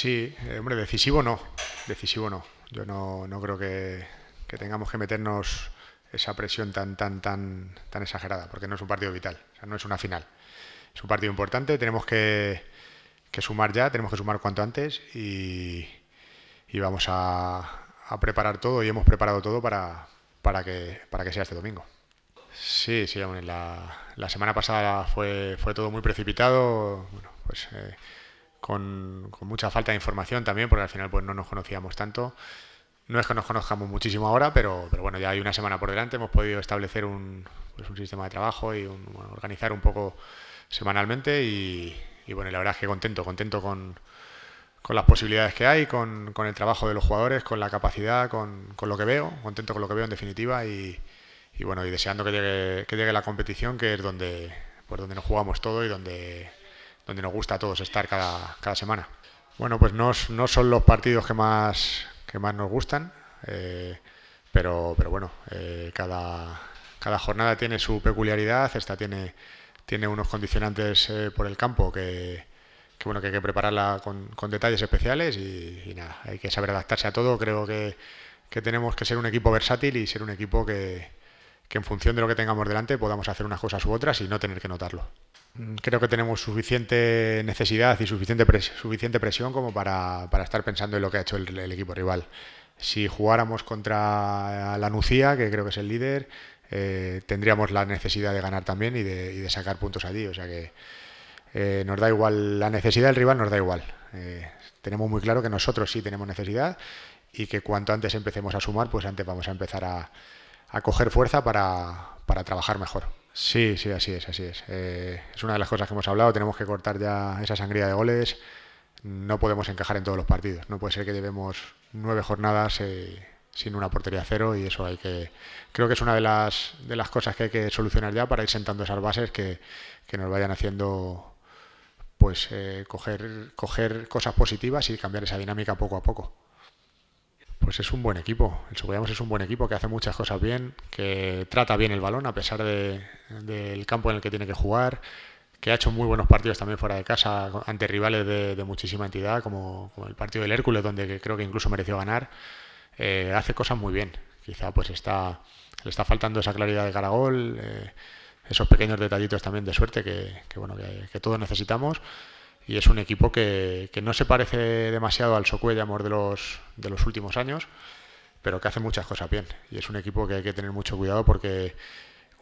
Sí, eh, hombre, decisivo no, decisivo no. Yo no, creo que, tengamos que meternos esa presión tan, tan, tan, tan exagerada, porque no es un partido vital, no es una final. Es un partido importante, tenemos que, sumar ya, tenemos que sumar cuanto antes y, vamos a, preparar todo y hemos preparado todo para, para, que, para que sea este domingo. Sí, sí, la, semana pasada fue, fue todo muy precipitado, bueno, pues... Eh, con, mucha falta de información también, porque al final pues, no nos conocíamos tanto. No es que nos conozcamos muchísimo ahora, pero, pero bueno, ya hay una semana por delante, hemos podido establecer un, pues, un sistema de trabajo y organizar un poco semanalmente y, bueno, la verdad es que contento, contento con, las posibilidades que hay, con, el trabajo de los jugadores, con la capacidad, con, con, lo que veo, contento con lo que veo en definitiva y, bueno, y deseando que llegue, que llegue la competición, que es donde, pues donde nos jugamos todo y donde donde nos gusta a todos estar cada, semana. Bueno, pues no, son los partidos que más, que más nos gustan, eh, pero, pero bueno, eh, cada, cada jornada tiene su peculiaridad, esta tiene, tiene unos condicionantes eh, por el campo que, bueno, que hay que prepararla con, detalles especiales y, nada, hay que saber adaptarse a todo, creo que, tenemos que ser un equipo versátil y ser un equipo que, que en función de lo que tengamos delante podamos hacer unas cosas u otras y no tener que notarlo. Mm, creo que tenemos suficiente necesidad y suficiente, suficiente presión como para, estar pensando en lo que ha hecho el, equipo rival. Si jugáramos contra la Nucía, que creo que es el líder, eh, tendríamos la necesidad de ganar también y de, sacar puntos allí. O sea que eh, nos da igual, la necesidad del rival nos da igual. Eh, tenemos muy claro que nosotros sí tenemos necesidad y que cuanto antes empecemos a sumar, pues antes vamos a empezar a, coger fuerza para trabajar mejor. Sí, sí, así es, así es. Eh, es una de las cosas que hemos hablado, tenemos que cortar ya esa sangría de goles. No podemos encajar en todos los partidos. No puede ser que llevemos nueve jornadas eh, sin una portería cero y eso hay que... Creo que es una de las, de las cosas que hay que solucionar ya para ir sentando esas bases que, que nos vayan haciendo pues eh, coger, coger cosas positivas y cambiar esa dinámica poco a poco. Pues es un buen equipo. El es un buen equipo que hace muchas cosas bien, que trata bien el balón a pesar del campo en el que tiene que jugar, que ha hecho muy buenos partidos también fuera de casa ante rivales de, muchísima entidad, como, el partido del Hércules, donde creo que incluso mereció ganar. Eh, hace cosas muy bien. Quizá pues está, le está faltando esa claridad de caragol, eh, esos pequeños detallitos también de suerte que, que todos necesitamos y es un equipo que, no se parece demasiado al Socue de los, de los últimos años, pero que hace muchas cosas bien. Y es un equipo que hay que tener mucho cuidado porque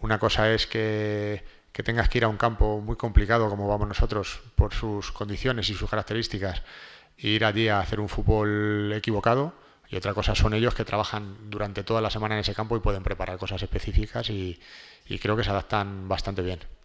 una cosa es que, tengas que ir a un campo muy complicado como vamos nosotros por sus condiciones y sus características, e ir allí a hacer un fútbol equivocado. Y otra cosa son ellos que trabajan durante toda la semana en ese campo y pueden preparar cosas específicas y creo que se adaptan bastante bien.